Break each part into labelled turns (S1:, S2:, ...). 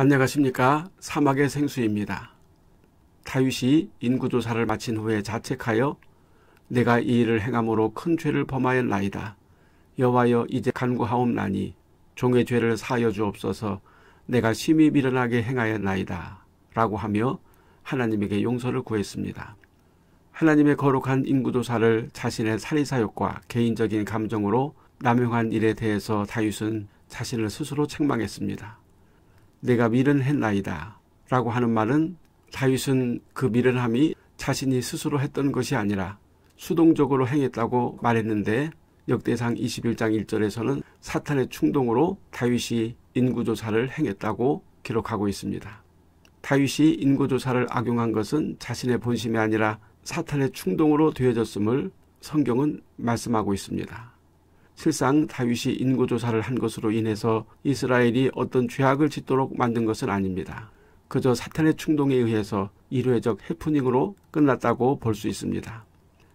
S1: 안녕하십니까 사막의 생수입니다. 다윗이 인구조사를 마친 후에 자책하여 내가 이 일을 행함으로 큰 죄를 범하였나이다. 여와여 이제 간구하옵나니 종의 죄를 사여 주옵소서 내가 심히 미련하게 행하였나이다. 라고 하며 하나님에게 용서를 구했습니다. 하나님의 거룩한 인구조사를 자신의 살인사욕과 개인적인 감정으로 남용한 일에 대해서 다윗은 자신을 스스로 책망했습니다. 내가 미련했나이다 라고 하는 말은 다윗은 그 미련함이 자신이 스스로 했던 것이 아니라 수동적으로 행했다고 말했는데 역대상 21장 1절에서는 사탄의 충동으로 다윗이 인구조사를 행했다고 기록하고 있습니다. 다윗이 인구조사를 악용한 것은 자신의 본심이 아니라 사탄의 충동으로 되어졌음을 성경은 말씀하고 있습니다. 실상 다윗이 인구조사를 한 것으로 인해서 이스라엘이 어떤 죄악을 짓도록 만든 것은 아닙니다. 그저 사탄의 충동에 의해서 일회적 해프닝으로 끝났다고 볼 수 있습니다.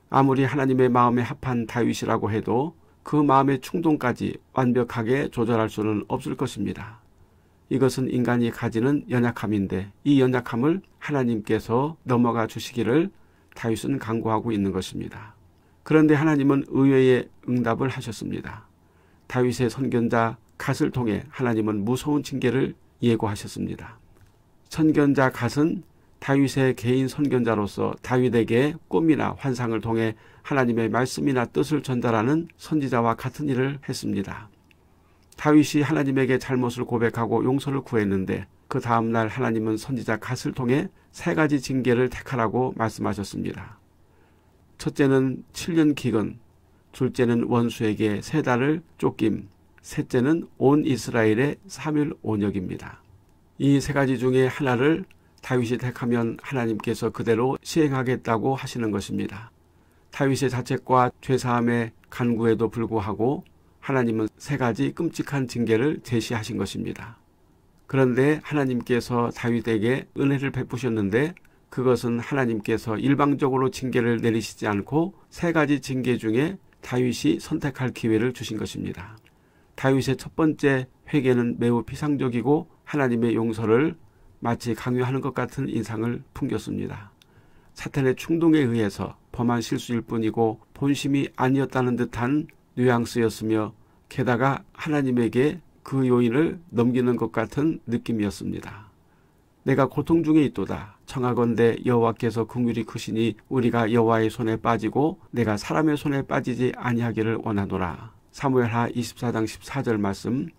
S1: 아무리 하나님의 마음에 합한 다윗이라고 해도 그 마음의 충동까지 완벽하게 조절할 수는 없을 것입니다. 이것은 인간이 가지는 연약함인데 이 연약함을 하나님께서 넘어가 주시기를 다윗은 강구하고 있는 것입니다. 그런데 하나님은 의외의 응답을 하셨습니다. 다윗의 선견자 갓을 통해 하나님은 무서운 징계를 예고하셨습니다. 선견자 갓은 다윗의 개인 선견자로서 다윗에게 꿈이나 환상을 통해 하나님의 말씀이나 뜻을 전달하는 선지자와 같은 일을 했습니다. 다윗이 하나님에게 잘못을 고백하고 용서를 구했는데 그 다음날 하나님은 선지자 갓을 통해 세 가지 징계를 택하라고 말씀하셨습니다. 첫째는 7년 기근, 둘째는 원수에게 세 달을 쫓김, 셋째는 온 이스라엘의 3일 온역입니다. 이 세 가지 중에 하나를 다윗이 택하면 하나님께서 그대로 시행하겠다고 하시는 것입니다. 다윗의 자책과 죄사함의 간구에도 불구하고 하나님은 세 가지 끔찍한 징계를 제시하신 것입니다. 그런데 하나님께서 다윗에게 은혜를 베푸셨는데 그것은 하나님께서 일방적으로 징계를 내리시지 않고 세 가지 징계 중에 다윗이 선택할 기회를 주신 것입니다. 다윗의 첫 번째 회개는 매우 피상적이고 하나님의 용서를 마치 강요하는 것 같은 인상을 풍겼습니다. 사탄의 충동에 의해서 범한 실수일 뿐이고 본심이 아니었다는 듯한 뉘앙스였으며 게다가 하나님에게 그 요인을 넘기는 것 같은 느낌이었습니다. 내가 고통 중에 있도다. 청하건대 여호와께서 긍휼이 크시니 우리가 여호와의 손에 빠지고 내가 사람의 손에 빠지지 아니하기를 원하노라. 사무엘하 24장 14절 말씀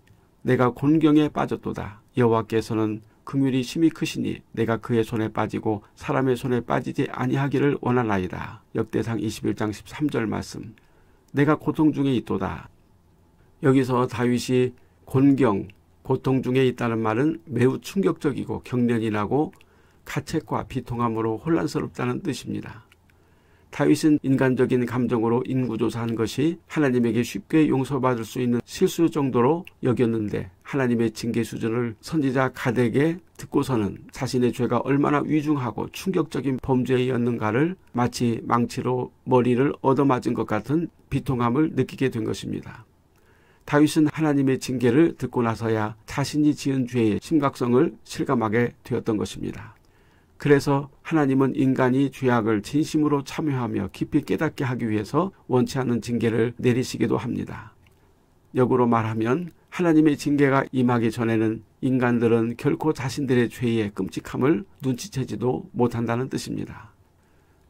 S1: 내가 곤경에 빠졌도다. 여호와께서는 긍휼이 심히 크시니 내가 그의 손에 빠지고 사람의 손에 빠지지 아니하기를 원하나이다. 역대상 21장 13절 말씀 내가 고통 중에 있도다. 여기서 다윗이 곤경 고통 중에 있다는 말은 매우 충격적이고 경련이라고 가책과 비통함으로 혼란스럽다는 뜻입니다. 다윗은 인간적인 감정으로 인구조사한 것이 하나님에게 쉽게 용서받을 수 있는 실수 정도로 여겼는데 하나님의 징계 수준을 선지자 가덱에 듣고서는 자신의 죄가 얼마나 위중하고 충격적인 범죄였는가를 마치 망치로 머리를 얻어맞은 것 같은 비통함을 느끼게 된 것입니다. 다윗은 하나님의 징계를 듣고 나서야 자신이 지은 죄의 심각성을 실감하게 되었던 것입니다. 그래서 하나님은 인간이 죄악을 진심으로 참여하며 깊이 깨닫게 하기 위해서 원치 않는 징계를 내리시기도 합니다. 역으로 말하면 하나님의 징계가 임하기 전에는 인간들은 결코 자신들의 죄의 끔찍함을 눈치채지도 못한다는 뜻입니다.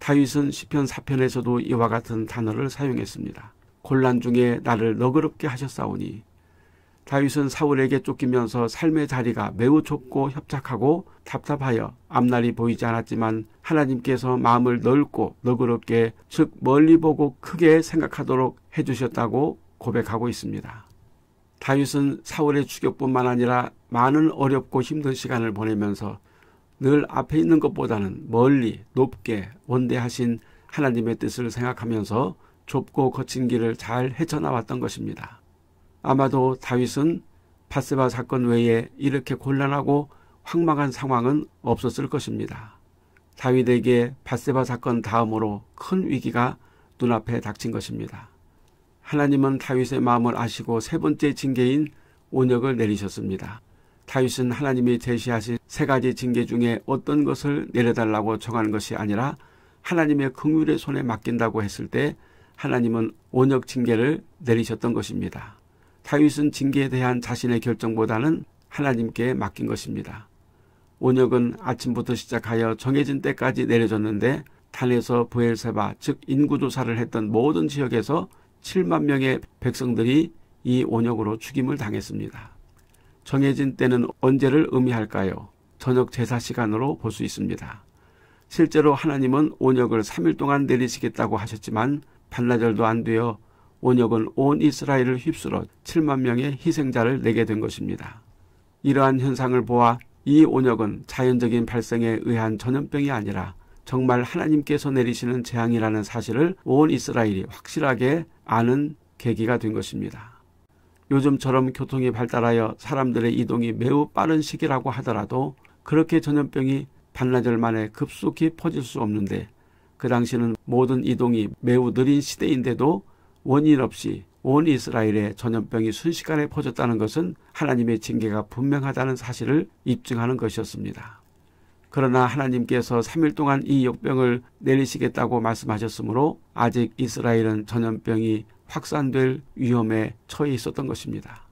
S1: 다윗은 시편 4편에서도 이와 같은 단어를 사용했습니다. 곤란 중에 나를 너그럽게 하셨사오니 다윗은 사울에게 쫓기면서 삶의 자리가 매우 좁고 협착하고 답답하여 앞날이 보이지 않았지만 하나님께서 마음을 넓고 너그럽게 즉 멀리 보고 크게 생각하도록 해주셨다고 고백하고 있습니다. 다윗은 사울의 추격뿐만 아니라 많은 어렵고 힘든 시간을 보내면서 늘 앞에 있는 것보다는 멀리 높게 원대하신 하나님의 뜻을 생각하면서 좁고 거친 길을 잘 헤쳐나왔던 것입니다. 아마도 다윗은 바세바 사건 외에 이렇게 곤란하고 황망한 상황은 없었을 것입니다. 다윗에게 바세바 사건 다음으로 큰 위기가 눈앞에 닥친 것입니다. 하나님은 다윗의 마음을 아시고 세 번째 징계인 온역을 내리셨습니다. 다윗은 하나님이 제시하신 세 가지 징계 중에 어떤 것을 내려달라고 정한 것이 아니라 하나님의 긍휼의 손에 맡긴다고 했을 때 하나님은 온역 징계를 내리셨던 것입니다. 다윗은 징계에 대한 자신의 결정보다는 하나님께 맡긴 것입니다. 온역은 아침부터 시작하여 정해진 때까지 내려졌는데 탄에서 부엘세바 즉 인구조사를 했던 모든 지역에서 7만 명의 백성들이 이 온역으로 죽임을 당했습니다. 정해진 때는 언제를 의미할까요? 저녁 제사 시간으로 볼 수 있습니다. 실제로 하나님은 온역을 3일 동안 내리시겠다고 하셨지만 반나절도 안 되어 원역은온 이스라엘을 휩쓸어 7만 명의 희생자를 내게 된 것입니다. 이러한 현상을 보아 이 온역은 자연적인 발생에 의한 전염병이 아니라 정말 하나님께서 내리시는 재앙이라는 사실을 온 이스라엘이 확실하게 아는 계기가 된 것입니다. 요즘처럼 교통이 발달하여 사람들의 이동이 매우 빠른 시기라고 하더라도 그렇게 전염병이 반나절 만에 급속히 퍼질 수 없는데 그 당시는 모든 이동이 매우 느린 시대인데도 원인 없이 온 이스라엘에 전염병이 순식간에 퍼졌다는 것은 하나님의 징계가 분명하다는 사실을 입증하는 것이었습니다. 그러나 하나님께서 3일 동안 이 역병을 내리시겠다고 말씀하셨으므로 아직 이스라엘은 전염병이 확산될 위험에 처해 있었던 것입니다.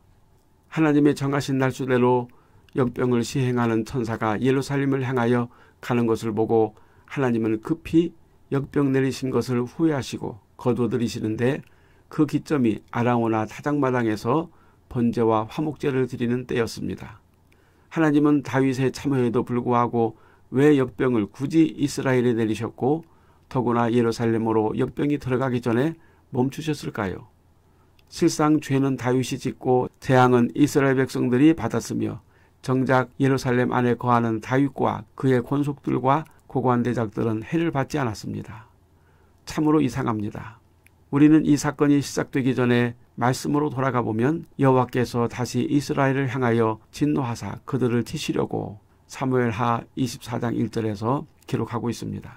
S1: 하나님의 정하신 날수대로 역병을 시행하는 천사가 예루살렘을 향하여 가는 것을 보고 하나님은 급히 역병 내리신 것을 후회하시고 거둬들이시는데 그 기점이 아랑오나 타작마당에서 번제와 화목제를 드리는 때였습니다. 하나님은 다윗의 참여에도 불구하고 왜 역병을 굳이 이스라엘에 내리셨고 더구나 예루살렘으로 역병이 들어가기 전에 멈추셨을까요? 실상 죄는 다윗이 짓고 재앙은 이스라엘 백성들이 받았으며 정작 예루살렘 안에 거하는 다윗과 그의 권속들과 고관대작들은 해를 받지 않았습니다. 참으로 이상합니다. 우리는 이 사건이 시작되기 전에 말씀으로 돌아가 보면 여호와께서 다시 이스라엘을 향하여 진노하사 그들을 치시려고 사무엘하 24장 1절에서 기록하고 있습니다.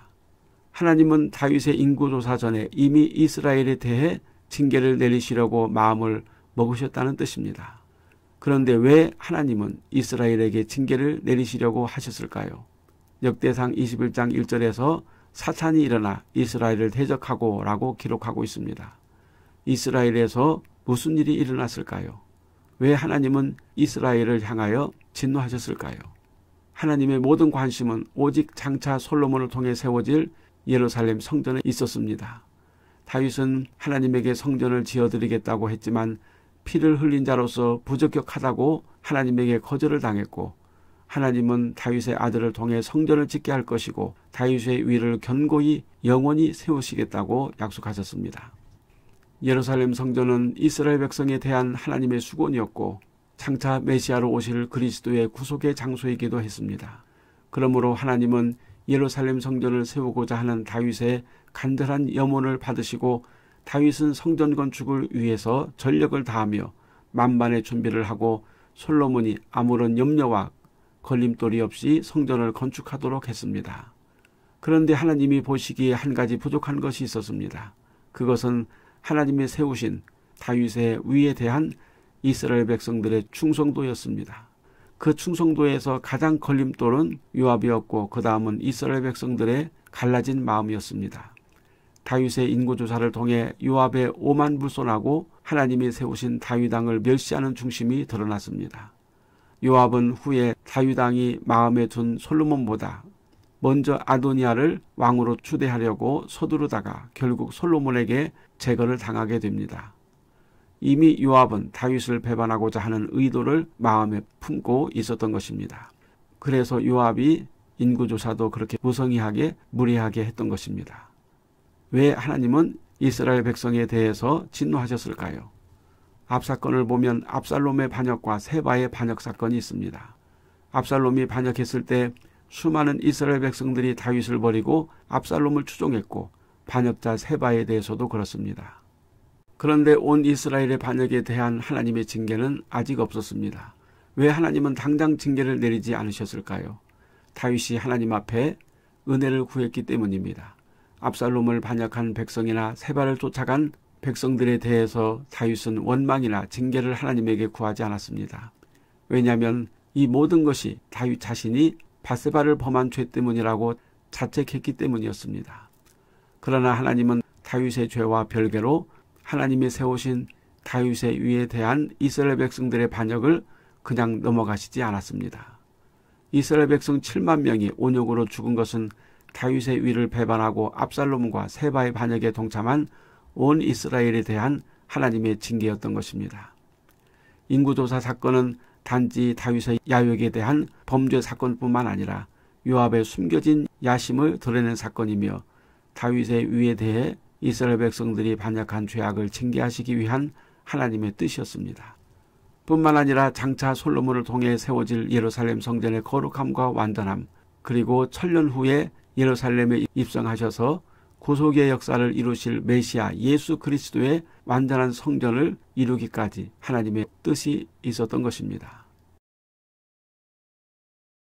S1: 하나님은 다윗의 인구 조사 전에 이미 이스라엘에 대해 징계를 내리시려고 마음을 먹으셨다는 뜻입니다. 그런데 왜 하나님은 이스라엘에게 징계를 내리시려고 하셨을까요? 역대상 21장 1절에서 사탄이 일어나 이스라엘을 대적하고라고 기록하고 있습니다. 이스라엘에서 무슨 일이 일어났을까요? 왜 하나님은 이스라엘을 향하여 진노하셨을까요? 하나님의 모든 관심은 오직 장차 솔로몬을 통해 세워질 예루살렘 성전에 있었습니다. 다윗은 하나님에게 성전을 지어드리겠다고 했지만 피를 흘린 자로서 부적격하다고 하나님에게 거절을 당했고 하나님은 다윗의 아들을 통해 성전을 짓게 할 것이고 다윗의 위를 견고히 영원히 세우시겠다고 약속하셨습니다. 예루살렘 성전은 이스라엘 백성에 대한 하나님의 수건이었고 장차 메시아로 오실 그리스도의 구속의 장소이기도 했습니다. 그러므로 하나님은 예루살렘 성전을 세우고자 하는 다윗의 간절한 염원을 받으시고 다윗은 성전 건축을 위해서 전력을 다하며 만반의 준비를 하고 솔로몬이 아무런 염려와 걸림돌이 없이 성전을 건축하도록 했습니다. 그런데 하나님이 보시기에 한 가지 부족한 것이 있었습니다. 그것은 하나님의 세우신 다윗의 위에 대한 이스라엘 백성들의 충성도였습니다. 그 충성도에서 가장 걸림돌은 요압이었고 그 다음은 이스라엘 백성들의 갈라진 마음이었습니다. 다윗의 인구 조사를 통해 요압의 오만 불손하고 하나님이 세우신 다윗당을 멸시하는 중심이 드러났습니다. 요압은 후에 자유당이 마음에 둔 솔로몬보다 먼저 아도니아를 왕으로 추대하려고 서두르다가 결국 솔로몬에게 제거를 당하게 됩니다. 이미 요압은 다윗을 배반하고자 하는 의도를 마음에 품고 있었던 것입니다. 그래서 요압이 인구조사도 그렇게 무성의하게 무리하게 했던 것입니다. 왜 하나님은 이스라엘 백성에 대해서 진노하셨을까요? 앞 사건을 보면 압살롬의 반역과 세바의 반역 사건이 있습니다. 압살롬이 반역했을 때 수많은 이스라엘 백성들이 다윗을 버리고 압살롬을 추종했고 반역자 세바에 대해서도 그렇습니다. 그런데 온 이스라엘의 반역에 대한 하나님의 징계는 아직 없었습니다. 왜 하나님은 당장 징계를 내리지 않으셨을까요? 다윗이 하나님 앞에 은혜를 구했기 때문입니다. 압살롬을 반역한 백성이나 세바를 쫓아간 백성들에 대해서 다윗은 원망이나 징계를 하나님에게 구하지 않았습니다. 왜냐하면 이 모든 것이 다윗 자신이 바세바를 범한 죄 때문이라고 자책했기 때문이었습니다. 그러나 하나님은 다윗의 죄와 별개로 하나님이 세우신 다윗의 위에 대한 이스라엘 백성들의 반역을 그냥 넘어가시지 않았습니다. 이스라엘 백성 7만 명이 온역으로 죽은 것은 다윗의 위를 배반하고 압살롬과 세바의 반역에 동참한 온 이스라엘에 대한 하나님의 징계였던 것입니다. 인구조사 사건은 단지 다윗의 야욕에 대한 범죄 사건뿐만 아니라 요압의 숨겨진 야심을 드러낸 사건이며 다윗의 위에 대해 이스라엘 백성들이 반역한 죄악을 징계하시기 위한 하나님의 뜻이었습니다. 뿐만 아니라 장차 솔로몬을 통해 세워질 예루살렘 성전의 거룩함과 완전함 그리고 천년 후에 예루살렘에 입성하셔서 고속의 역사를 이루실 메시아 예수 그리스도의 완전한 성전을 이루기까지 하나님의 뜻이 있었던 것입니다.